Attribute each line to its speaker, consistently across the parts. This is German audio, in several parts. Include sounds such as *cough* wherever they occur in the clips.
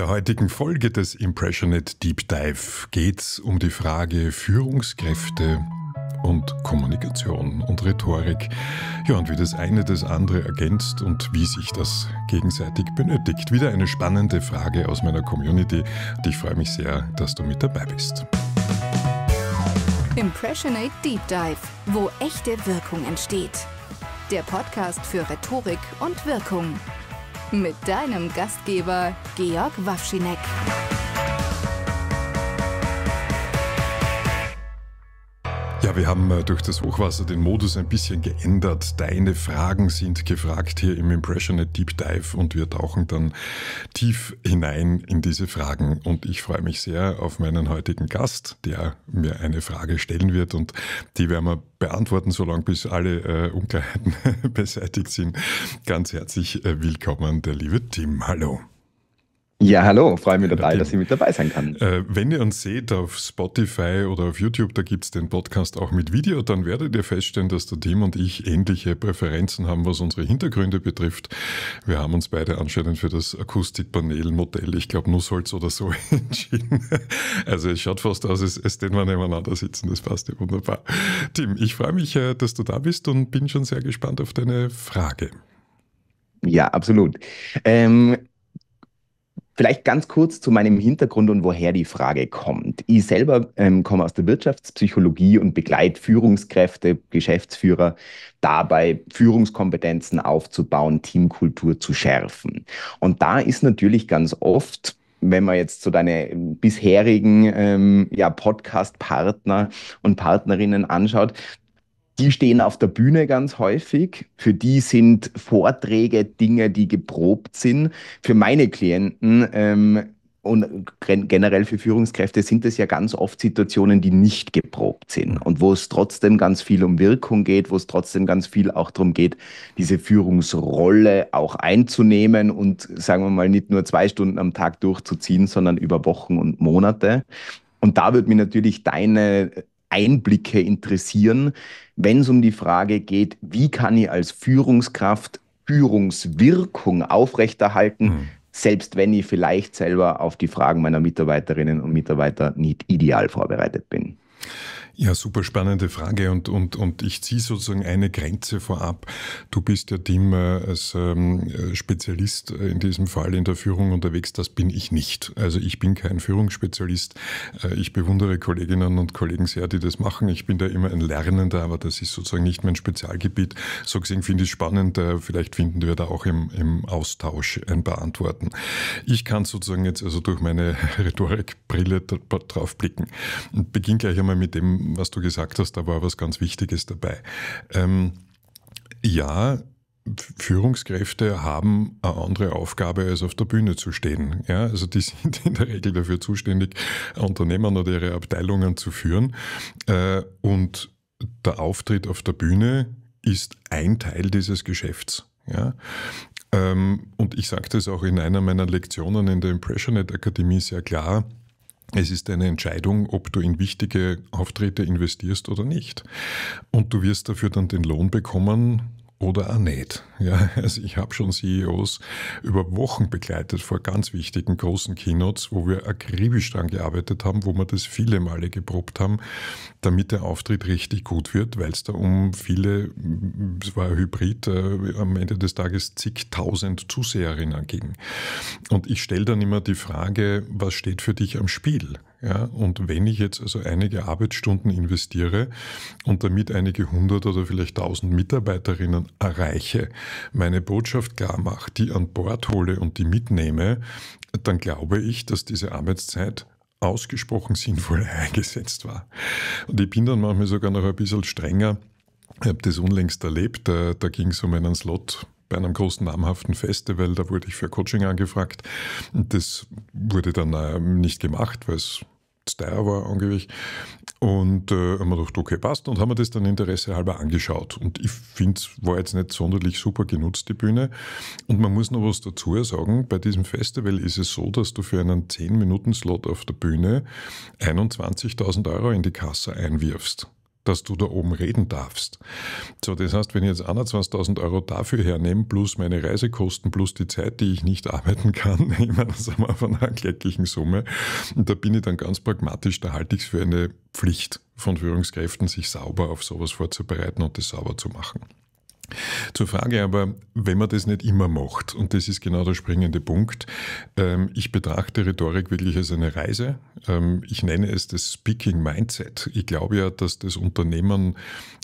Speaker 1: der heutigen Folge des Impressionate Deep Dive geht es um die Frage Führungskräfte und Kommunikation und Rhetorik. Ja, und wie das eine das andere ergänzt und wie sich das gegenseitig benötigt. Wieder eine spannende Frage aus meiner Community und ich freue mich sehr, dass du mit dabei bist.
Speaker 2: Impressionate Deep Dive, wo echte Wirkung entsteht. Der Podcast für Rhetorik und Wirkung mit deinem Gastgeber Georg Wawschinek.
Speaker 1: Ja, wir haben äh, durch das Hochwasser den Modus ein bisschen geändert. Deine Fragen sind gefragt hier im Impressionate Deep Dive und wir tauchen dann tief hinein in diese Fragen. Und ich freue mich sehr auf meinen heutigen Gast, der mir eine Frage stellen wird und die werden wir beantworten, solange bis alle äh, Unklarheiten *laughs* beseitigt sind. Ganz herzlich äh, willkommen, der liebe Tim. Hallo.
Speaker 2: Ja, hallo, freue mich total, dass ich mit dabei sein kann.
Speaker 1: Äh, wenn ihr uns seht auf Spotify oder auf YouTube, da gibt es den Podcast auch mit Video, dann werdet ihr feststellen, dass der Tim und ich ähnliche Präferenzen haben, was unsere Hintergründe betrifft. Wir haben uns beide anscheinend für das Akustikpanelmodell, ich glaube Nussholz oder so, *laughs* entschieden. Also es schaut fast aus, als, als den wir nebeneinander sitzen, das passt ja wunderbar. Tim, ich freue mich, äh, dass du da bist und bin schon sehr gespannt auf deine Frage.
Speaker 2: Ja, absolut. Ähm, Vielleicht ganz kurz zu meinem Hintergrund und woher die Frage kommt. Ich selber ähm, komme aus der Wirtschaftspsychologie und begleite Führungskräfte, Geschäftsführer dabei, Führungskompetenzen aufzubauen, Teamkultur zu schärfen. Und da ist natürlich ganz oft wenn man jetzt so deine ähm, bisherigen ähm, ja, Podcast-Partner und Partnerinnen anschaut, die stehen auf der Bühne ganz häufig. Für die sind Vorträge Dinge, die geprobt sind. Für meine Klienten ähm, und generell für Führungskräfte sind es ja ganz oft Situationen, die nicht geprobt sind und wo es trotzdem ganz viel um Wirkung geht, wo es trotzdem ganz viel auch darum geht, diese Führungsrolle auch einzunehmen und sagen wir mal nicht nur zwei Stunden am Tag durchzuziehen, sondern über Wochen und Monate. Und da würde mich natürlich deine Einblicke interessieren wenn es um die Frage geht, wie kann ich als Führungskraft Führungswirkung aufrechterhalten, mhm. selbst wenn ich vielleicht selber auf die Fragen meiner Mitarbeiterinnen und Mitarbeiter nicht ideal vorbereitet bin.
Speaker 1: Ja, super spannende Frage und, und, und ich ziehe sozusagen eine Grenze vorab. Du bist ja Tim äh, als ähm, äh, Spezialist äh, in diesem Fall in der Führung unterwegs, das bin ich nicht. Also ich bin kein Führungsspezialist. Ich bewundere Kolleginnen und Kollegen sehr, die das machen. Ich bin da immer ein Lernender, aber das ist sozusagen nicht mein Spezialgebiet. So gesehen finde ich es spannend, vielleicht finden wir da auch im, im Austausch ein paar Antworten. Ich kann sozusagen jetzt also durch meine *laughs* Rhetorikbrille drauf blicken und beginne gleich einmal mit dem, was du gesagt hast, da war was ganz Wichtiges dabei. Ähm, ja, Führungskräfte haben eine andere Aufgabe, als auf der Bühne zu stehen. Ja, also die *laughs* sind in der Regel dafür zuständig, Unternehmen oder ihre Abteilungen zu führen. Äh, und der Auftritt auf der Bühne ist ein Teil dieses Geschäfts. Ja? Ähm, und ich sage das auch in einer meiner Lektionen in der Impressionet Akademie sehr klar es ist eine Entscheidung, ob du in wichtige Auftritte investierst oder nicht. Und du wirst dafür dann den Lohn bekommen, oder auch nicht. Ja, also ich habe schon CEOs über Wochen begleitet vor ganz wichtigen großen Keynotes, wo wir akribisch dran gearbeitet haben, wo wir das viele Male geprobt haben, damit der Auftritt richtig gut wird, weil es da um viele, es war Hybrid, äh, am Ende des Tages zigtausend Zuseherinnen ging. Und ich stelle dann immer die Frage, was steht für dich am Spiel? Ja, und wenn ich jetzt also einige Arbeitsstunden investiere und damit einige hundert oder vielleicht tausend Mitarbeiterinnen erreiche, meine Botschaft klar mache, die an Bord hole und die mitnehme, dann glaube ich, dass diese Arbeitszeit ausgesprochen sinnvoll *laughs* eingesetzt war. Und ich bin dann manchmal sogar noch ein bisschen strenger. Ich habe das unlängst erlebt, da, da ging es um einen Slot bei einem großen namhaften Festival, da wurde ich für Coaching angefragt. Und Das wurde dann äh, nicht gemacht, weil es Steyr war angeblich. Und äh, haben wir gedacht, okay, passt. Und haben wir das dann Interesse halber angeschaut. Und ich finde, es war jetzt nicht sonderlich super genutzt, die Bühne. Und man muss noch was dazu sagen. Bei diesem Festival ist es so, dass du für einen 10-Minuten-Slot auf der Bühne 21.000 Euro in die Kasse einwirfst dass du da oben reden darfst. So, das heißt, wenn ich jetzt 21.000 Euro dafür hernehme, plus meine Reisekosten, plus die Zeit, die ich nicht arbeiten kann, *laughs* ich das einmal von einer kleckigen Summe. Und da bin ich dann ganz pragmatisch, da halte ich es für eine Pflicht von Führungskräften, sich sauber auf sowas vorzubereiten und das sauber zu machen. Zur Frage aber, wenn man das nicht immer macht, und das ist genau der springende Punkt, ähm, ich betrachte Rhetorik wirklich als eine Reise. Ähm, ich nenne es das Speaking Mindset. Ich glaube ja, dass das Unternehmen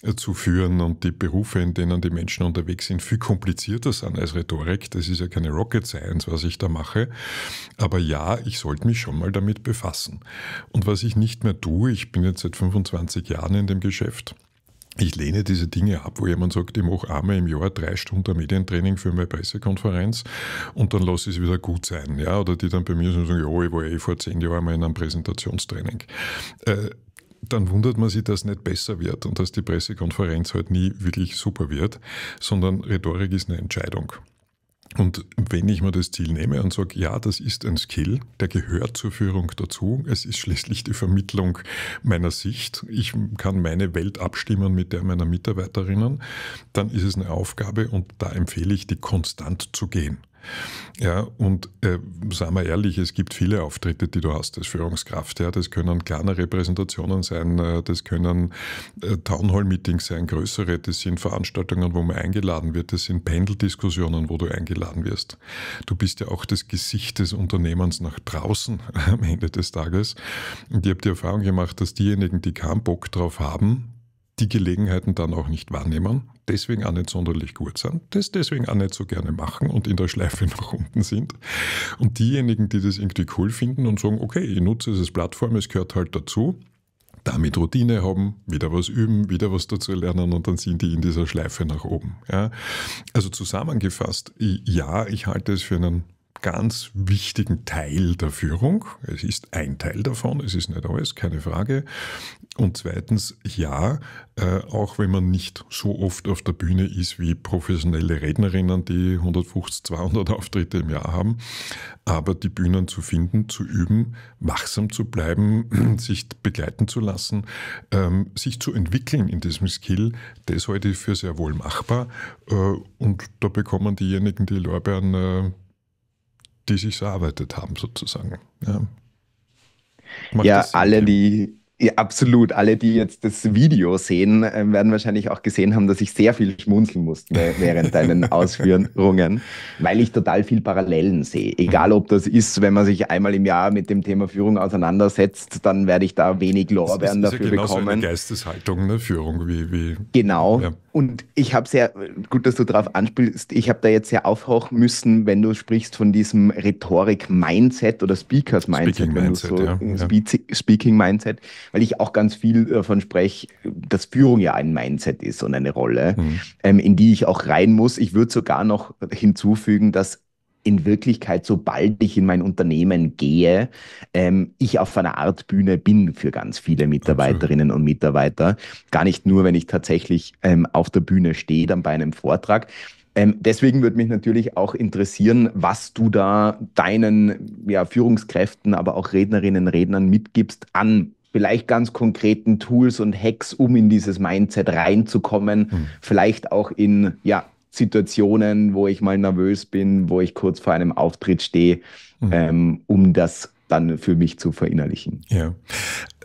Speaker 1: äh, zu führen und die Berufe, in denen die Menschen unterwegs sind, viel komplizierter sind als Rhetorik. Das ist ja keine Rocket Science, was ich da mache. Aber ja, ich sollte mich schon mal damit befassen. Und was ich nicht mehr tue, ich bin jetzt seit 25 Jahren in dem Geschäft ich lehne diese Dinge ab, wo jemand sagt, ich mache einmal im Jahr drei Stunden Medientraining für meine Pressekonferenz und dann lasse ich es wieder gut sein. Ja? Oder die dann bei mir sagen, ja, ich war eh vor zehn Jahren mal in einem Präsentationstraining. Äh, dann wundert man sich, dass es nicht besser wird und dass die Pressekonferenz halt nie wirklich super wird, sondern Rhetorik ist eine Entscheidung. Und wenn ich mir das Ziel nehme und sage, ja, das ist ein Skill, der gehört zur Führung dazu, es ist schließlich die Vermittlung meiner Sicht, ich kann meine Welt abstimmen mit der meiner Mitarbeiterinnen, dann ist es eine Aufgabe und da empfehle ich, die konstant zu gehen. Ja, und äh, sagen wir ehrlich, es gibt viele Auftritte, die du hast als Führungskraft. Ja, das können kleinere Präsentationen sein, äh, das können äh, Townhall-Meetings sein, größere, das sind Veranstaltungen, wo man eingeladen wird, das sind Pendeldiskussionen, wo du eingeladen wirst. Du bist ja auch das Gesicht des Unternehmens nach draußen *laughs* am Ende des Tages. Und ich habe die Erfahrung gemacht, dass diejenigen, die keinen Bock drauf haben, die Gelegenheiten dann auch nicht wahrnehmen deswegen auch nicht sonderlich gut sind, das deswegen auch nicht so gerne machen und in der Schleife *laughs* nach unten sind. Und diejenigen, die das irgendwie cool finden und sagen, okay, ich nutze dieses Plattform, es gehört halt dazu, damit Routine haben, wieder was üben, wieder was dazu lernen und dann sind die in dieser Schleife nach oben. Ja. Also zusammengefasst, ja, ich halte es für einen ganz wichtigen Teil der Führung. Es ist ein Teil davon, es ist nicht alles, keine Frage. Und zweitens, ja, äh, auch wenn man nicht so oft auf der Bühne ist wie professionelle Rednerinnen, die 150, 200 Auftritte im Jahr haben, aber die Bühnen zu finden, zu üben, wachsam zu bleiben, *clears throat* sich begleiten zu lassen, ähm, sich zu entwickeln in diesem Skill, das halte ich für sehr wohl machbar. Äh, und da bekommen diejenigen, die Lorbeeren äh, die sich so erarbeitet haben, sozusagen. Ja,
Speaker 2: ja alle, die ja, absolut. Alle, die jetzt das Video sehen, äh, werden wahrscheinlich auch gesehen haben, dass ich sehr viel schmunzeln musste während deinen *laughs* Ausführungen, weil ich total viel Parallelen sehe. Egal, ob das ist, wenn man sich einmal im Jahr mit dem Thema Führung auseinandersetzt, dann werde ich da wenig Lorbeeren das ist, das ist dafür ja genau bekommen. eine Geisteshaltung, ne? Führung, wie. wie genau. Ja. Und ich habe sehr, gut, dass du darauf anspielst, ich habe da jetzt sehr aufhauchen müssen, wenn du sprichst von diesem Rhetorik-Mindset oder Speakers-Mindset, Speaking-Mindset. So, ja. Speaking-Mindset weil ich auch ganz viel davon äh, spreche, dass Führung ja ein Mindset ist und eine Rolle, mhm. ähm, in die ich auch rein muss. Ich würde sogar noch hinzufügen, dass in Wirklichkeit, sobald ich in mein Unternehmen gehe, ähm, ich auf einer Art Bühne bin für ganz viele Mitarbeiterinnen und Mitarbeiter. Gar nicht nur, wenn ich tatsächlich ähm, auf der Bühne stehe, dann bei einem Vortrag. Ähm, deswegen würde mich natürlich auch interessieren, was du da deinen ja, Führungskräften, aber auch Rednerinnen und Rednern mitgibst an vielleicht ganz konkreten Tools und Hacks, um in dieses Mindset reinzukommen, mhm. vielleicht auch in ja, Situationen, wo ich mal nervös bin, wo ich kurz vor einem Auftritt stehe, mhm. ähm, um das dann für mich zu verinnerlichen. Ja,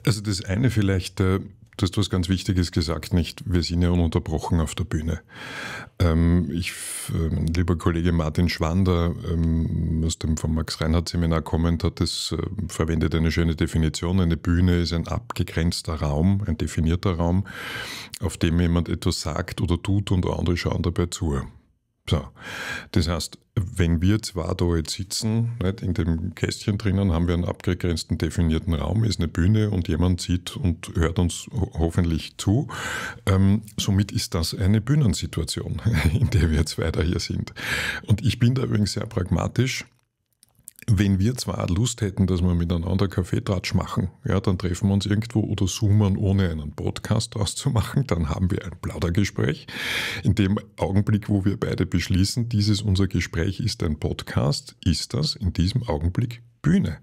Speaker 1: also das eine vielleicht. Äh du hast was ganz Wichtiges gesagt, nicht? Wir sind ja ununterbrochen auf der Bühne. Ähm, ich, ähm, lieber Kollege Martin Schwander ähm, aus dem vom Max-Reinhardt-Seminar kommend, hat es äh, verwendet eine schöne Definition. Eine Bühne ist ein abgegrenzter Raum, ein definierter Raum, auf dem jemand etwas sagt oder tut und andere schauen dabei zu. So. Das heißt, wenn wir zwar da jetzt sitzen, nicht, in dem Kästchen drinnen haben wir einen abgegrenzten, definierten Raum, ist eine Bühne und jemand sieht und hört uns ho hoffentlich zu. Ähm, somit ist das eine Bühnensituation, *laughs* in der wir jetzt weiter hier sind. Und ich bin da übrigens sehr pragmatisch wenn wir zwar Lust hätten, dass wir miteinander Kaffeetratsch machen, ja, dann treffen wir uns irgendwo oder zoomen, ohne einen Podcast draus zu machen, dann haben wir ein Plaudergespräch. In dem Augenblick, wo wir beide beschließen, dieses unser Gespräch ist ein Podcast, ist das in diesem Augenblick Bühne.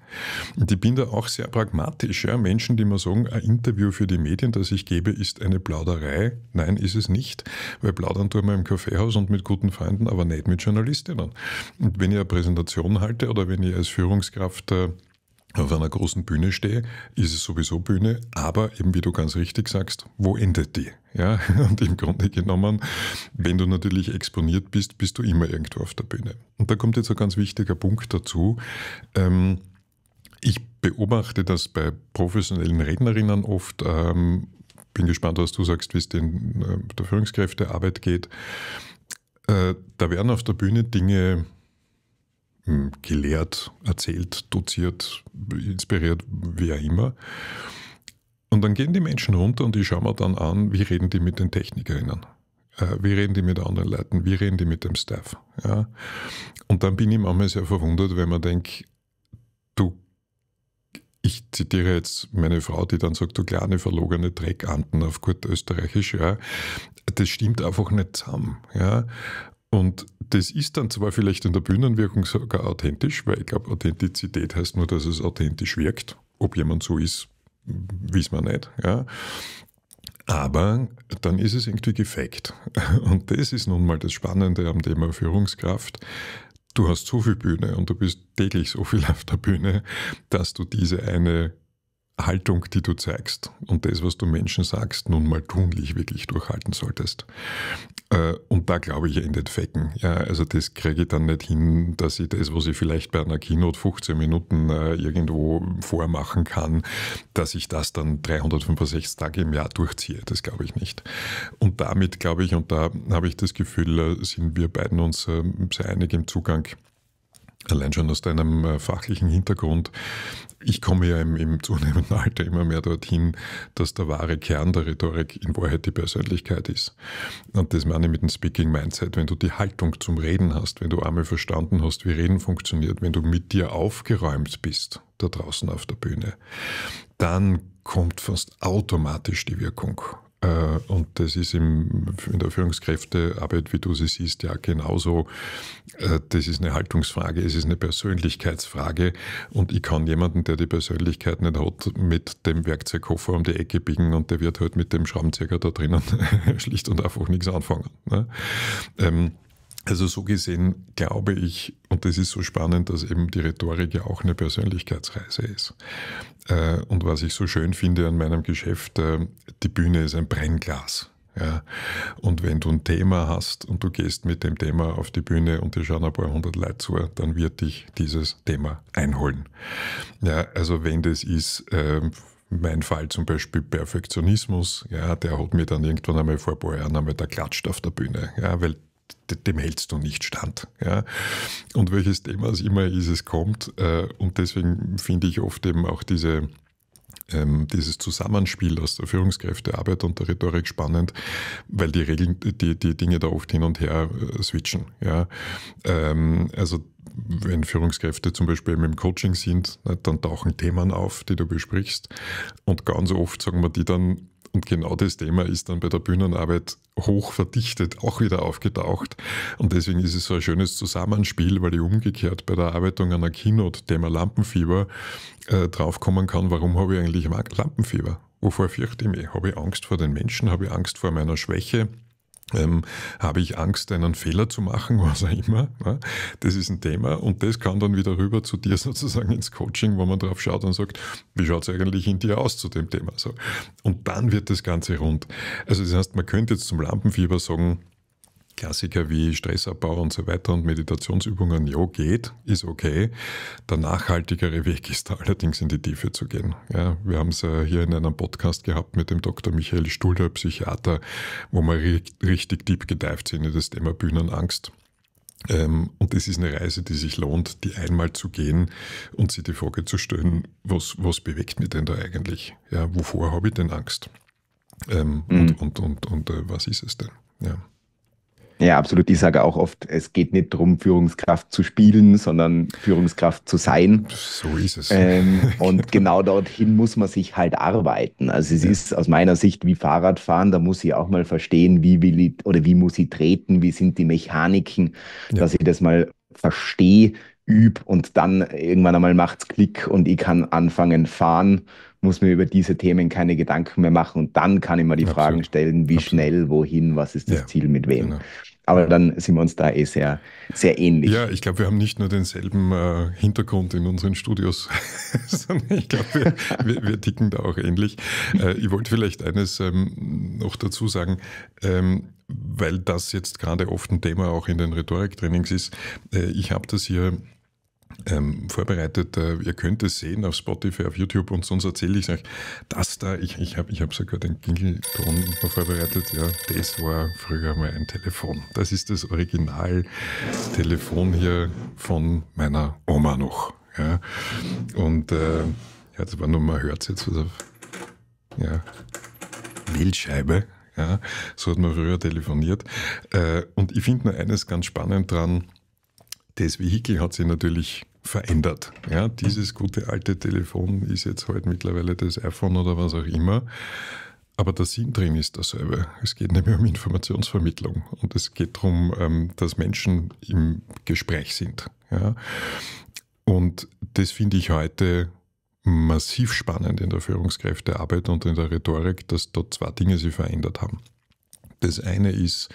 Speaker 1: Und ich bin da auch sehr pragmatisch. Ja. Menschen, die mir sagen, ein Interview für die Medien, das ich gebe, ist eine Plauderei. Nein, ist es nicht, weil plaudern tun wir im Kaffeehaus und mit guten Freunden, aber nicht mit Journalistinnen. Und wenn ich eine Präsentation halte oder wenn ich als Führungskraft äh, auf einer großen Bühne stehe, ist es sowieso Bühne, aber eben wie du ganz richtig sagst, wo endet die? Ja, *laughs* und im Grunde genommen, wenn du natürlich exponiert bist, bist du immer irgendwo auf der Bühne. Und da kommt jetzt ein ganz wichtiger Punkt dazu. Ähm, ich beobachte das bei professionellen Rednerinnen oft. Ähm, bin gespannt, was du sagst, wie es den, äh, der Führungskräftearbeit geht. Äh, da werden auf der Bühne Dinge gelehrt, erzählt, doziert, inspiriert, wer immer. Und dann gehen die Menschen runter und ich schaue mir dann an, wie reden die mit den Technikerinnen? Äh, wie reden die mit anderen Leuten? Wie reden die mit dem Staff? Ja? Und dann bin ich manchmal sehr verwundert, wenn man denkt, du, ich zitiere jetzt meine Frau, die dann sagt, du kleine verlogene Dreckanten auf gut Österreichisch, ja? das stimmt einfach nicht zusammen. Ja? Und das ist dann zwar vielleicht in der Bühnenwirkung sogar authentisch, weil ich glaube, Authentizität heißt nur, dass es authentisch wirkt. Ob jemand so ist, wissen man nicht. Ja. Aber dann ist es irgendwie gefaked. *laughs* Und das ist nun mal das Spannende am Thema Führungskraft. Du hast so viel Bühne und du bist täglich so viel auf der Bühne, dass du diese eine Haltung, die du zeigst und das, was du Menschen sagst, nun mal tunlich wirklich durchhalten solltest. Äh, und da glaube ich, endet Fecken. Ja, also das kriege ich dann nicht hin, dass ich das, was ich vielleicht bei einer Keynote 15 Minuten äh, irgendwo vormachen kann, dass ich das dann 365 Tage im Jahr durchziehe. Das glaube ich nicht. Und damit glaube ich, und da habe ich das Gefühl, äh, sind wir beiden uns sehr einig im Zugang Allein schon aus deinem äh, fachlichen Hintergrund. Ich komme ja im, im, zunehmenden Alter immer mehr dorthin, dass der wahre Kern der Rhetorik in Wahrheit die Persönlichkeit ist. Und das meine ich mit dem Speaking Mindset. Wenn du die Haltung zum Reden hast, wenn du einmal verstanden hast, wie Reden funktioniert, wenn du mit dir aufgeräumt bist, da draußen auf der Bühne, dann kommt fast automatisch die Wirkung. Äh, und das ist im, in der Führungskräftearbeit, wie du sie siehst, ja genauso. Äh, das ist eine Haltungsfrage, es ist eine Persönlichkeitsfrage. Und ich kann jemanden, der die Persönlichkeit nicht hat, mit dem Werkzeugkoffer um die Ecke biegen und der wird halt mit dem Schraubenzieher da drinnen *laughs* schlicht und einfach nichts anfangen. Ne? Ähm, also so gesehen glaube ich, und das ist so spannend, dass eben die Rhetorik ja auch eine Persönlichkeitsreise ist. Äh, und was ich so schön finde an meinem Geschäft, äh, die Bühne ist ein Brennglas. Ja. Und wenn du ein Thema hast und du gehst mit dem Thema auf die Bühne und dir schauen ein paar hundert Leute zu, dann wird dich dieses Thema einholen. Ja, also wenn das ist, äh, mein Fall zum Beispiel Perfektionismus, ja, der hat mir dann irgendwann einmal vor ein paar Jahren einmal da klatscht auf der Bühne, ja, weil dem hältst du nicht stand. Ja? Und welches Thema es immer ist, es kommt. Äh, und deswegen finde ich oft eben auch diese, ähm, dieses Zusammenspiel aus der Führungskräftearbeit und der Rhetorik spannend, weil die Regeln, die, die Dinge da oft hin und her äh, switchen. Ja? Ähm, also wenn Führungskräfte zum Beispiel im Coaching sind, ne, dann tauchen Themen auf, die du besprichst. Und ganz oft sagen wir die dann, und genau das Thema ist dann bei der Bühnenarbeit hoch verdichtet auch wieder aufgetaucht. Und deswegen ist es so ein schönes Zusammenspiel, weil ich umgekehrt bei der Erarbeitung einer Keynote, Thema Lampenfieber, äh, draufkommen kann, warum habe ich eigentlich Lampenfieber? Wovor fürchte ich mich? Habe ich Angst vor den Menschen? Habe ich Angst vor meiner Schwäche? ähm, habe ich Angst, einen Fehler zu machen, *laughs* was auch immer. Ne? Das ist ein Thema und das kann dann wieder rüber zu dir *laughs* sozusagen ins Coaching, wo man drauf schaut und sagt, wie schaut es eigentlich in dir aus zu dem Thema? So. Und dann wird das Ganze rund. Also das heißt, man könnte jetzt zum Lampenfieber sagen, Klassiker wie Stressabbau und so weiter und Meditationsübungen, jo, geht, ist okay. Der nachhaltigere Weg ist da allerdings in die Tiefe zu gehen. Ja, wir haben es äh, hier in einem Podcast gehabt mit dem Dr. Michael Stulder, Psychiater, wo wir richtig deep gedeift sind in das Thema Bühnenangst. Ähm, und das ist eine Reise, die sich lohnt, die einmal zu gehen und sich die Frage zu stellen, was, was bewegt mich denn da eigentlich? Ja, wovor habe ich denn Angst? Ähm, und, mhm. und, und, und, und äh, was ist es denn?
Speaker 2: Ja. Ja, absolut. Ich sage auch oft, es geht nicht darum, Führungskraft zu spielen, sondern Führungskraft zu sein. So ist es. Ähm, *laughs* und genau dorthin muss man sich halt arbeiten. Also es ja. ist aus meiner Sicht wie Fahrradfahren, da muss ich auch mal verstehen, wie will ich oder wie muss ich treten, wie sind die Mechaniken, ja. dass ich das mal verstehe, übe und dann irgendwann einmal macht es Klick und ich kann anfangen fahren, muss mir über diese Themen keine Gedanken mehr machen und dann kann ich mir die Absolut. Fragen stellen, wie Absolut. schnell, wohin, was ist das ja, Ziel, mit wem. Genau. Aber dann sind wir uns da eh sehr, sehr ähnlich. Ja, ich
Speaker 1: glaube, wir haben nicht nur denselben äh, Hintergrund in unseren Studios, *laughs* sondern ich glaube, wir, wir, wir, ticken da auch ähnlich. Äh, ich wollte vielleicht eines ähm, noch dazu sagen. Ähm, weil das jetzt gerade oft ein Thema auch in den Rhetoriktrainings ist. Äh, ich habe das hier ähm, vorbereitet. Äh, ihr könnt es sehen auf Spotify, auf YouTube und sonst erzähle ich euch, dass da, ich, ich habe ich hab sogar den Gingelton vorbereitet, ja, das war früher mal ein Telefon. Das ist das Original-Telefon hier von meiner Oma noch. Ja. Und äh, ja, zwar nur mal hört es jetzt, was auf, ja, Wählscheibe. Ja, so hat man früher telefoniert. Äh, und ich finde nur eines ganz spannend dran, das Vehikel hat sich natürlich verändert. Ja, dieses gute alte Telefon ist jetzt halt mittlerweile das iPhone oder was auch immer. Aber der Sinn drin ist dasselbe. Es geht nämlich um Informationsvermittlung und es geht darum, ähm, dass Menschen im Gespräch sind. Ja? Und das finde ich heute massiv spannend in der Führungskräftearbeit und in der Rhetorik, dass dort zwei Dinge sich verändert haben. Das eine ist,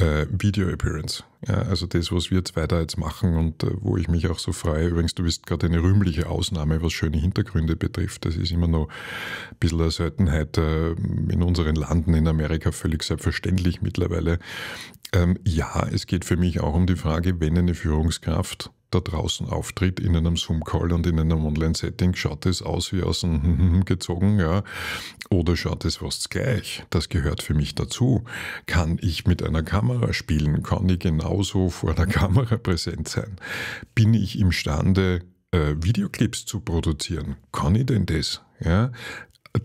Speaker 1: äh, Video-Appearance. Ja, also das, was wir zwei da jetzt machen und äh, wo ich mich auch so freue. Übrigens, du bist gerade eine rühmliche Ausnahme, was schöne Hintergründe betrifft. Das ist immer noch ein bisschen eine Seltenheit äh, in unseren Landen in Amerika, völlig selbstverständlich mittlerweile. Ähm, ja, es geht für mich auch um die Frage, wenn eine Führungskraft da draußen auftritt, in einem Zoom-Call und in einem Online-Setting, schaut es aus wie aus dem *laughs* gezogen, ja, oder schaut es was gleich? Das gehört für mich dazu. Kann ich mit einer Kamera spielen? Kann ich genauso vor der *laughs* Kamera präsent sein? Bin ich imstande, äh, Videoclips zu produzieren? Kann ich denn das? Ja,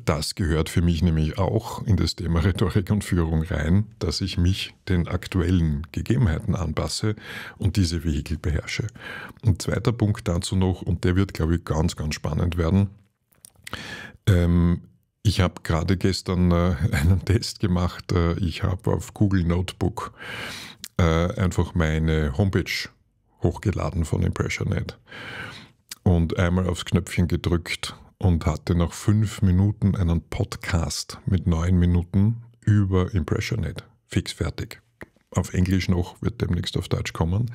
Speaker 1: das gehört für mich nämlich auch in das Thema Rhetorik und Führung rein, dass ich mich den aktuellen Gegebenheiten anpasse und diese Vehikel beherrsche. Ein zweiter Punkt dazu noch, und der wird, glaube ich, ganz, ganz spannend werden. Ähm, ich habe gerade gestern äh, *laughs* einen Test gemacht. Äh, ich habe auf Google Notebook äh, einfach meine Homepage hochgeladen von ImpressionNet und einmal aufs Knöpfchen gedrückt und hatte nach fünf Minuten einen Podcast mit neun Minuten über Impressionet. Fix fertig. Auf Englisch noch, wird demnächst auf Deutsch kommen.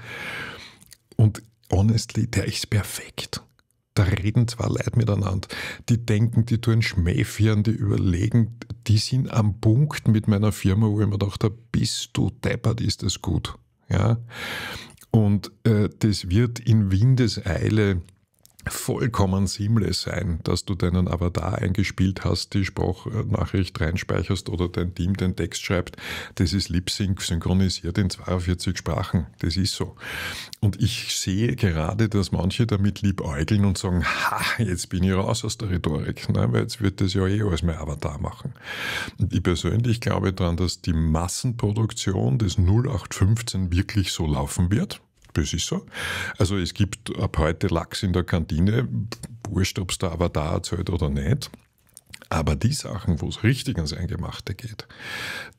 Speaker 1: Und honestly, der ist perfekt. Da reden zwei Leute miteinander. Die denken, die tun Schmähfieren, die überlegen, die sind am Punkt mit meiner Firma, wo ich mir dachte, bist du deppert, ist das gut. Ja? Und äh, das wird in Windeseile vollkommen seamless sein, dass du deinen Avatar eingespielt hast, die Sprachnachricht reinspeicherst oder dein Team den Text schreibt. Das ist Lip-Sync synchronisiert in 42 Sprachen. Das ist so. Und ich sehe gerade, dass manche damit liebäugeln und sagen, ha, jetzt bin ich raus aus der Rhetorik, ne? weil jetzt wird das ja eh alles mein Avatar machen. Und ich persönlich glaube daran, dass die Massenproduktion des 0815 wirklich so laufen wird das ist so. Also es gibt ab heute Lachs in der Kantine, wurscht, ob es da aber da erzählt oder nicht. Aber die Sachen, wo es richtig ans Eingemachte geht,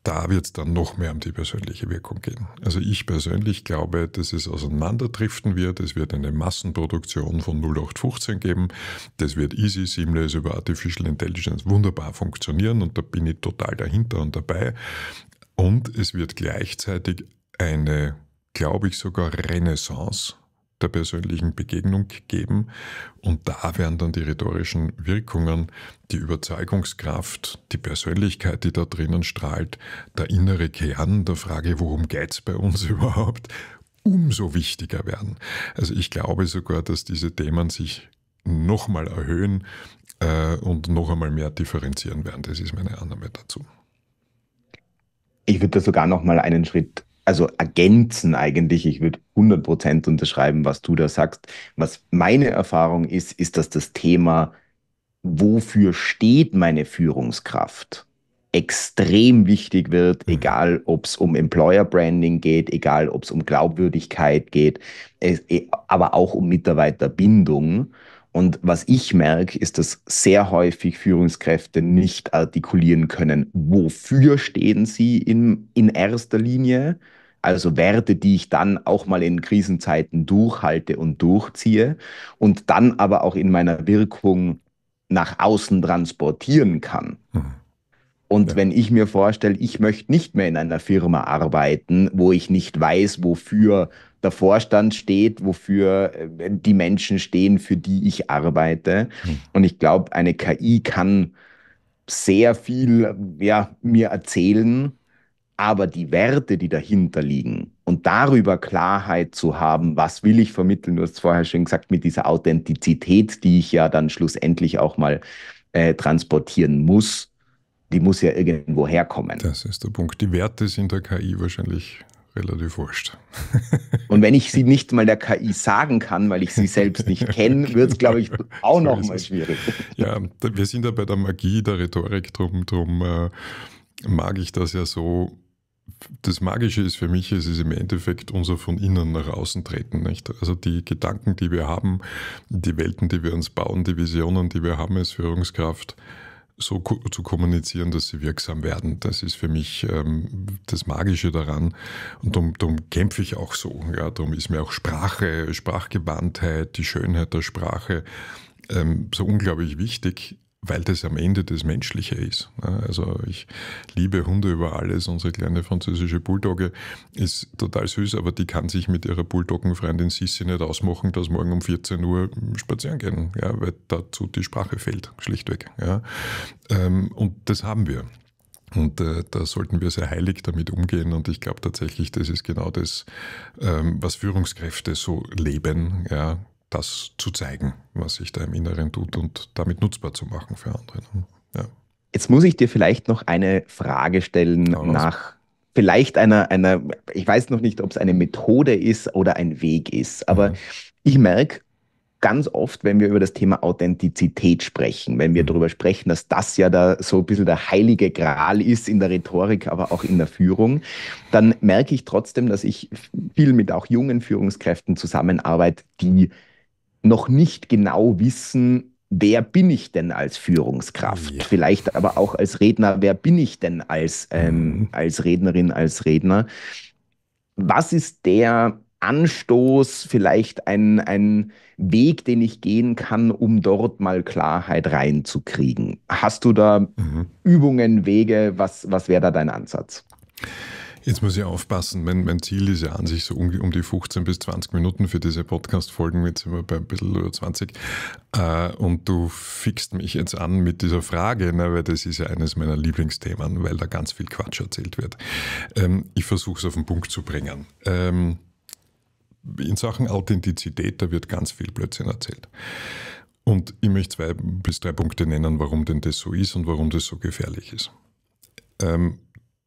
Speaker 1: da wird es dann noch mehr um die persönliche Wirkung gehen. Also ich persönlich glaube, dass es auseinanderdriften wird. Es wird eine Massenproduktion von 0815 geben. Das wird easy, seamless über Artificial Intelligence wunderbar funktionieren und da bin ich total dahinter und dabei. Und es wird gleichzeitig eine glaube ich, sogar Renaissance der persönlichen Begegnung geben. Und da werden dann die rhetorischen Wirkungen, die Überzeugungskraft, die Persönlichkeit, die da drinnen strahlt, der innere Kern der Frage, worum geht es bei uns *laughs* überhaupt, umso wichtiger werden. Also ich glaube sogar, dass diese Themen sich nochmal erhöhen äh, und noch einmal mehr differenzieren werden. Das ist meine Annahme dazu.
Speaker 2: Ich würde da sogar nochmal einen Schritt also ergänzen eigentlich. Ich würde 100% unterschreiben, was du da sagst. Was meine Erfahrung ist, ist, dass das Thema, wofür steht meine Führungskraft, extrem wichtig wird, mhm. egal ob es um Employer Branding geht, egal ob es um Glaubwürdigkeit geht, e, aber auch um Mitarbeiterbindung. Und was ich merke, ist, dass sehr häufig Führungskräfte nicht artikulieren können, wofür stehen sie in, in erster Linie. Also Werte, die ich dann auch mal in Krisenzeiten durchhalte und durchziehe und dann aber auch in meiner Wirkung nach außen transportieren kann. Mhm. Und ja. wenn ich mir vorstelle, ich möchte nicht mehr in einer Firma arbeiten, wo ich nicht weiß, wofür der Vorstand steht, wofür äh, die Menschen stehen, für die ich arbeite. Hm. Und ich glaube, eine KI kann sehr viel ja, mir erzählen, aber die Werte, die dahinter liegen und darüber Klarheit zu haben, was will ich vermitteln, du hast vorher schon gesagt, mit dieser Authentizität, die ich ja dann schlussendlich auch mal äh, transportieren muss, die muss ja irgendwo herkommen. Das ist der Punkt. Die Werte sind der KI wahrscheinlich relativ wurscht. Und wenn ich sie nicht mal der KI sagen kann, weil ich sie selbst nicht kenne, *laughs* wird es, glaube ich, auch so nochmal schwierig.
Speaker 1: Ja, wir sind ja bei der Magie der Rhetorik, drum, drum äh, mag ich das ja so. Das Magische ist für mich, es ist im Endeffekt unser von innen nach außen treten. Nicht? Also die Gedanken, die wir haben, die Welten, die wir uns bauen, die Visionen, die wir haben als Führungskraft, so ko zu kommunizieren, dass sie wirksam werden. Das ist für mich ähm, das Magische daran. Und darum kämpfe ich auch so. Ja, darum ist mir auch Sprache, Sprachgewandtheit, die Schönheit der Sprache ähm, so unglaublich wichtig, weil das am Ende das Menschliche ist. Ne? Also ich liebe Hunde über alles. Unsere kleine französische Bulldogge ist total süß, aber die kann sich mit ihrer Bulldoggenfreundin Sissi nicht ausmachen, dass morgen um 14 Uhr spazieren gehen, ja, weil dazu die Sprache fehlt, schlichtweg. Ja. Ähm, und das haben wir. Und äh, da sollten wir sehr heilig damit umgehen. Und ich glaube tatsächlich, das ist genau das, ähm, was Führungskräfte so leben. Ja? das zu zeigen, was sich da im Inneren tut und damit nutzbar zu machen für andere. Ne?
Speaker 2: Ja. Jetzt muss ich dir vielleicht noch eine Frage stellen ja, nach vielleicht einer, einer, ich weiß noch nicht, ob es eine Methode ist oder ein Weg ist, aber ja. Mhm. ich merke ganz oft, wenn wir über das Thema Authentizität sprechen, wenn wir mhm. darüber sprechen, dass das ja da so ein bisschen der heilige Gral ist in der Rhetorik, aber auch in der Führung, dann merke ich trotzdem, dass ich viel mit auch jungen Führungskräften zusammenarbeite, die noch nicht genau wissen, wer bin ich denn als Führungskraft? Ja. Vielleicht aber auch als Redner, wer bin ich denn als, ähm, mhm. als Rednerin, als Redner? Was ist der Anstoß, vielleicht ein, ein Weg, den ich gehen kann, um dort mal Klarheit reinzukriegen? Hast du da mhm. Übungen, Wege? Was, was wäre da dein Ansatz? Ja.
Speaker 1: Jetzt muss ich aufpassen. Mein, mein Ziel ist ja an sich so um, um, die 15 bis 20 Minuten für diese Podcast-Folgen. Jetzt sind wir bei ein bisschen über 20. Äh, und du fixst mich jetzt an mit dieser Frage, ne, weil das ist ja eines meiner Lieblingsthemen, weil da ganz viel Quatsch erzählt wird. Ähm, ich versuche es auf den Punkt zu bringen. Ähm, in Sachen Authentizität, da wird ganz viel Blödsinn erzählt. Und ich möchte zwei bis drei Punkte nennen, warum denn das so ist und warum das so gefährlich ist. Ähm,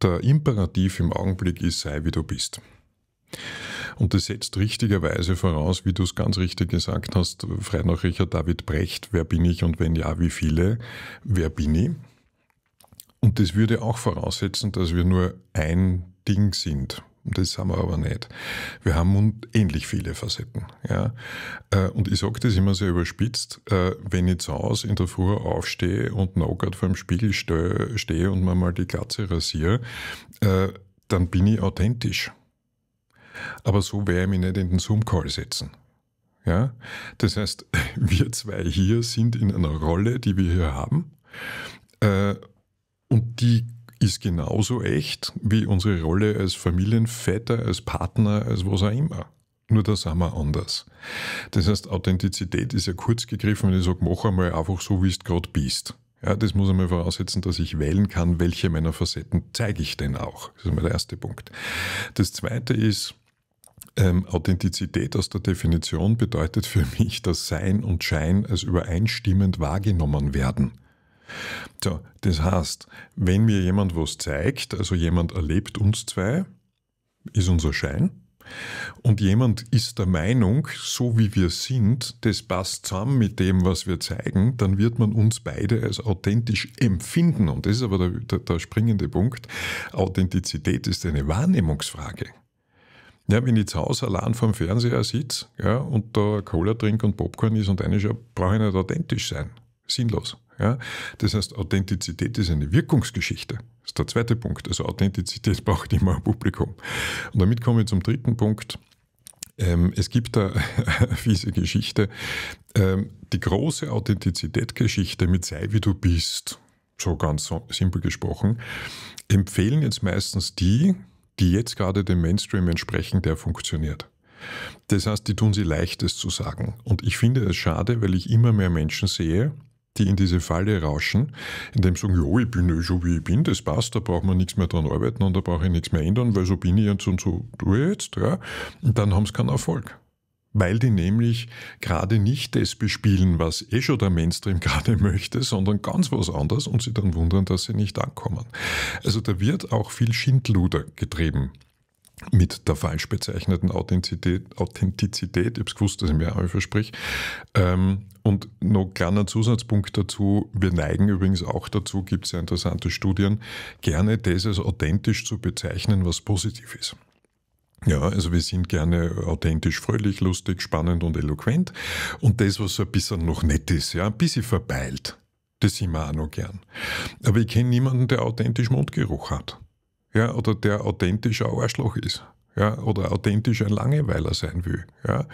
Speaker 1: der Imperativ im Augenblick ist, sei wie du bist. Und das setzt richtigerweise voraus, wie du es ganz richtig gesagt hast, Freinacher David Brecht, wer bin ich und wenn ja, wie viele, wer bin ich? Und das würde auch voraussetzen, dass wir nur ein Ding sind, das haben wir aber nicht. Wir haben ähnlich viele Facetten. Ja? Äh, und ich sage das immer sehr überspitzt, äh, wenn ich zu Hause in der Früh aufstehe und Nogat vor dem Spiegel stehe und mir mal die Glatze rasiere, äh, dann bin ich authentisch. Aber so werde ich mich nicht in den Zoom-Call setzen. Ja? Das heißt, *laughs* wir zwei hier sind in einer Rolle, die wir hier haben. Und die ist genauso echt wie unsere Rolle als Familienväter, als Partner, als was auch immer. Nur da sind wir anders. Das heißt, Authentizität ist ja kurz gegriffen, wenn ich sage, mach einmal einfach so, wie es gerade bist. Ja, das muss einmal voraussetzen, dass ich wählen kann, welche meiner Facetten zeige ich denn auch. Das ist einmal der erste Punkt. Das zweite ist, ähm, Authentizität aus der Definition bedeutet für mich, dass Sein und Schein als übereinstimmend wahrgenommen werden. So, das heißt, wenn mir jemand was zeigt, also jemand erlebt uns zwei, ist unser Schein, und jemand ist der Meinung, so wie wir sind, das passt zusammen mit dem, was wir zeigen, dann wird man uns beide als authentisch empfinden. Und das ist aber der, der, der springende Punkt. Authentizität ist eine Wahrnehmungsfrage. Ja, wenn ich zu Hause allein vorm Fernseher sitze ja, und da Cola trinke und Popcorn ist und eine brauche ich nicht authentisch sein sinnlos. Ja? Das heißt, Authentizität ist eine Wirkungsgeschichte. Das ist der zweite Punkt. Also Authentizität *laughs* braucht immer ein Publikum. Und damit komme ich zum dritten Punkt. Ähm, es gibt da *laughs* eine fiese Geschichte. Ähm, die große authentizität mit sei wie du bist, so ganz simpel gesprochen, empfehlen jetzt meistens die, die jetzt gerade dem Mainstream entsprechen, der funktioniert. Das heißt, die tun sie leichtes zu sagen. Und ich finde es schade, weil ich immer mehr Menschen sehe, die in diese Falle rauschen, indem sie sagen, ja, ich bin eh so wie ich bin, das passt, da braucht man nichts mehr dran arbeiten und da brauche ich nichts mehr ändern, weil so bin ich jetzt und so tue ich jetzt. Ja. Und dann haben sie keinen Erfolg. Weil die nämlich gerade nicht das bespielen, was eh schon der Mainstream *laughs* gerade möchte, sondern ganz was anderes und sie dann wundern, dass sie nicht ankommen. Also da wird auch viel Schindluder getrieben mit der falsch bezeichneten Authentizität, Authentizität ich habe es gewusst, dass ich mir einmal versprich. Ähm, und noch ein kleiner Zusatzpunkt dazu, wir neigen übrigens auch dazu, gibt es ja interessante Studien, gerne das als authentisch zu bezeichnen, was positiv ist. Ja, also wir sind gerne authentisch, fröhlich, lustig, spannend und eloquent. Und das, was so ein bisschen noch nett ist, ja, ein bisschen verbeilt, das sind wir auch noch gern. Aber ich kenne niemanden, der authentisch Mundgeruch hat ja, oder der authentisch ein Arschloch ist. Ja, oder authentisch ein Langeweiler sein will. Ja.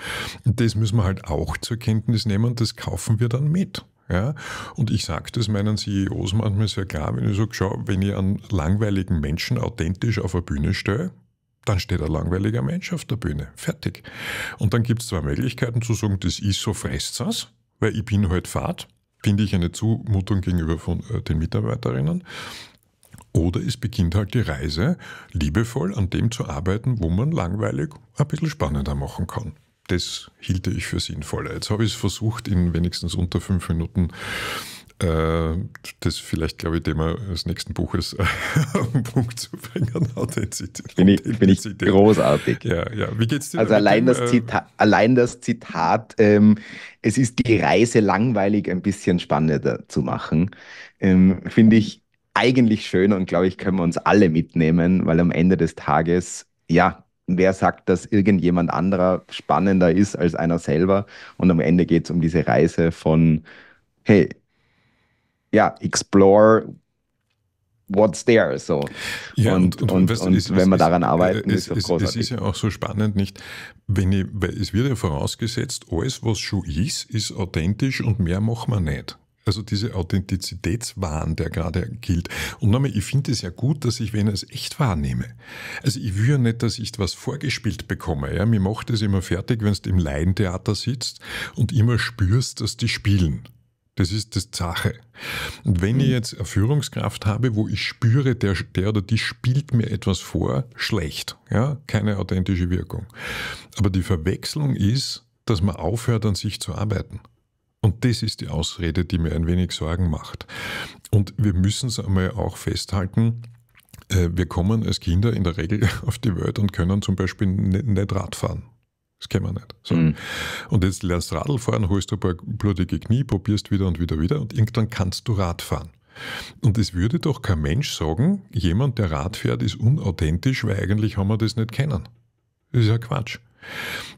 Speaker 1: Das müssen wir halt auch zur Kenntnis nehmen, das kaufen wir dann mit. Ja, und ich sage das meinen CEOs manchmal sehr klar, wenn ich sage, schau, wenn ich einen langweiligen Menschen authentisch auf eine Bühne stelle, dann steht ein langweiliger Mensch auf der Bühne. Fertig. Und dann gibt es zwei Möglichkeiten zu sagen, das ist so, fresst das, weil ich bin halt fad, finde ich eine Zumutung gegenüber von äh, den Mitarbeiterinnen. Oder es beginnt halt die Reise, liebevoll an dem zu arbeiten, wo man langweilig ein bisschen spannender machen kann. Das hielte ich für sinnvoller. Jetzt habe ich es versucht, in wenigstens unter fünf Minuten äh, das vielleicht, glaube ich, Thema des nächsten Buches äh, *laughs* auf den Punkt zu bringen. Authentizität. Bin ich, bin ich großartig. Ja, ja. Wie geht's dir?
Speaker 2: Also allein, dem, das ähm, Zita äh, allein das Zitat, ähm, es ist die Reise langweilig ein bisschen spannender zu machen, ähm, finde ich eigentlich schön und glaube ich, können wir uns alle mitnehmen, weil am Ende des Tages, ja, wer sagt, dass irgendjemand anderer spannender ist als einer selber? Und am Ende geht es um diese Reise von, hey, ja, explore what's there. So. Ja, und, und, und, und, und ist, wenn wir daran arbeiten, äh, es, ist das großartig. Es ist
Speaker 1: ja auch so spannend, nicht? Wenn ich, weil es wird ja vorausgesetzt, alles, was schon ist, ist authentisch und mehr machen wir nicht. Also diese Authentizitätswahn, der gerade gilt. Und nochmal, ich finde es ja gut, dass ich wen als echt wahrnehme. Also ich will ja nicht, dass ich was vorgespielt bekomme. Ja? Mir macht es immer fertig, wenn du im Laientheater sitzt und immer spürst, dass die spielen. Das ist das Sache. Und wenn ich mhm. jetzt eine Führungskraft habe, wo ich spüre, der, der oder die spielt mir etwas vor, schlecht. Ja? Keine authentische Wirkung. Aber die Verwechslung ist, dass man aufhört, an sich zu arbeiten. Und das ist die Ausrede, die mir ein wenig Sorgen macht. Und wir müssen es einmal auch festhalten, äh, wir kommen als Kinder in der Regel *laughs* auf die Welt und können zum Beispiel nicht Radfahren. Das kennen wir nicht. So. Mhm. Und jetzt lernst Radl fahren, holst du ein paar blutige Knie, probierst wieder und wieder wieder und irgendwann kannst du Radfahren. Und es würde doch kein Mensch sagen, jemand, der Rad fährt, ist unauthentisch, weil eigentlich haben wir das nicht kennen. Das ist ja Quatsch.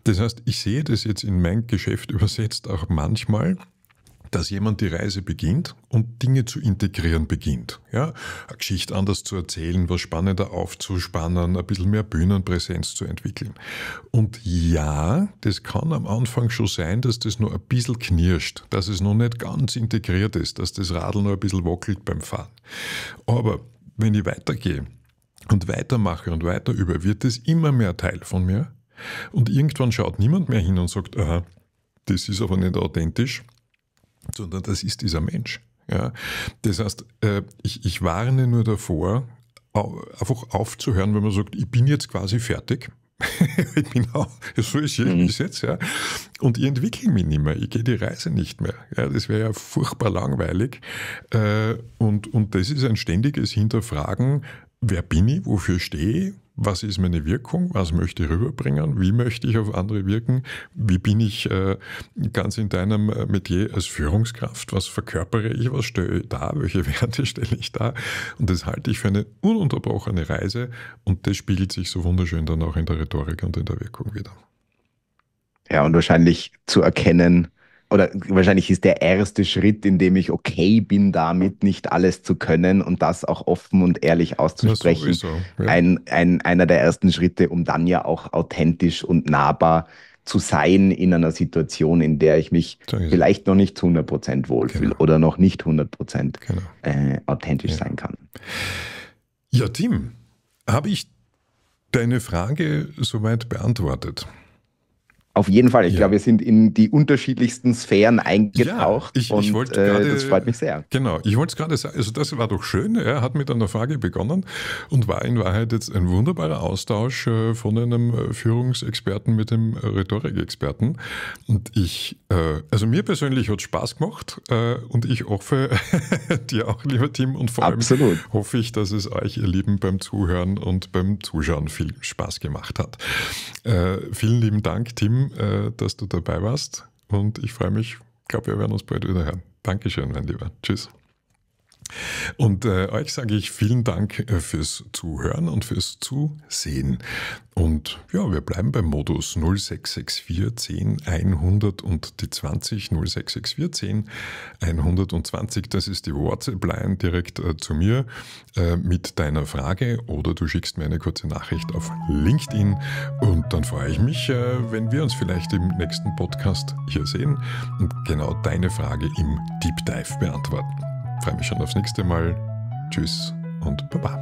Speaker 1: Das heißt, ich sehe das jetzt in mein Geschäft übersetzt auch manchmal, dass jemand die Reise beginnt und Dinge zu integrieren beginnt. Ja, eine Geschichte anders zu erzählen, was spannender aufzuspannen, ein bisschen mehr Bühnenpräsenz zu entwickeln. Und ja, das kann am Anfang schon sein, dass das nur ein bisschen knirscht, dass es noch nicht ganz integriert ist, dass das Radl noch ein bisschen wackelt beim Fahren. Aber wenn ich weitergehe und weitermache und weiter über, wird das immer mehr Teil von mir und irgendwann schaut niemand mehr hin und sagt, aha, das ist aber nicht authentisch, sondern das ist dieser Mensch. Ja? Das heißt, äh, ich, ich warne nur davor, einfach aufzuhören, wenn man sagt, ich bin jetzt quasi fertig. *laughs* ich bin auch, so ist es jetzt, ja. Und ich entwickle mich nicht mehr, ich gehe die Reise nicht mehr. Ja, das wäre ja furchtbar langweilig. Äh, und, und das ist ein ständiges Hinterfragen, wer bin ich, wofür stehe ich, was ist meine Wirkung, was möchte ich rüberbringen, wie möchte ich auf andere wirken, wie bin ich äh, ganz in deinem äh, Metier als Führungskraft, was verkörpere ich, was stelle ich da, welche Werte *laughs* stelle ich da. Und das halte ich für eine ununterbrochene Reise und das spiegelt sich so wunderschön dann auch in der Rhetorik und in der Wirkung wieder.
Speaker 2: Ja, und wahrscheinlich zu erkennen, oder wahrscheinlich ist der erste Schritt, in dem ich okay bin, damit nicht alles zu können und das auch offen und ehrlich auszusprechen, so, ja. ein, ein, einer der ersten Schritte, um dann ja auch authentisch und nahbar zu sein in einer Situation, in der ich mich so vielleicht noch nicht zu 100% wohlfühle genau. oder noch nicht 100% genau. äh, authentisch ja. sein kann.
Speaker 1: Ja, Tim, habe ich deine Frage soweit beantwortet?
Speaker 2: Auf jeden Fall. Ich ja. glaube, wir sind in die unterschiedlichsten Sphären eingetaucht. Ja, ich, ich und, grade, äh, das freut mich sehr.
Speaker 1: Genau. Ich wollte es gerade sagen. Also, das war doch schön. Er hat mit einer Frage begonnen und war in Wahrheit jetzt ein wunderbarer Austausch äh, von einem äh, Führungsexperten mit dem Rhetorikexperten. Und ich, äh, also mir persönlich hat es Spaß gemacht und ich hoffe, *laughs* dir auch, lieber Tim, und vor allem Absolut. hoffe ich, dass es euch, ihr Lieben, beim Zuhören und beim Zuschauen viel Spaß gemacht hat. vielen lieben Dank, Tim äh, dass du dabei warst. Und ich freue mich, ich glaube, wir werden uns bald wieder hören. Dankeschön, mein Lieber. Tschüss. Und äh, euch sage ich vielen Dank äh, fürs Zuhören und fürs Zusehen. Und ja, wir bleiben beim Modus 0664 10 100 und die 20 0664 10 120. Das ist die WhatsApp-Line direkt äh, zu mir äh, mit deiner Frage oder du schickst mir eine kurze Nachricht auf LinkedIn und dann freue ich mich, äh, wenn wir uns vielleicht im nächsten Podcast hier sehen und genau deine Frage im Deep Dive beantworten freue mich schon aufs nächste Mal. Tschüss und Baba.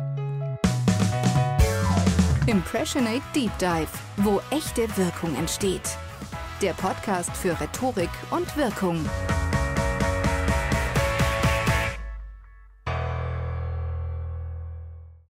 Speaker 2: Impressionate Deep Dive, wo echte Wirkung entsteht. Der Podcast für Rhetorik und Wirkung.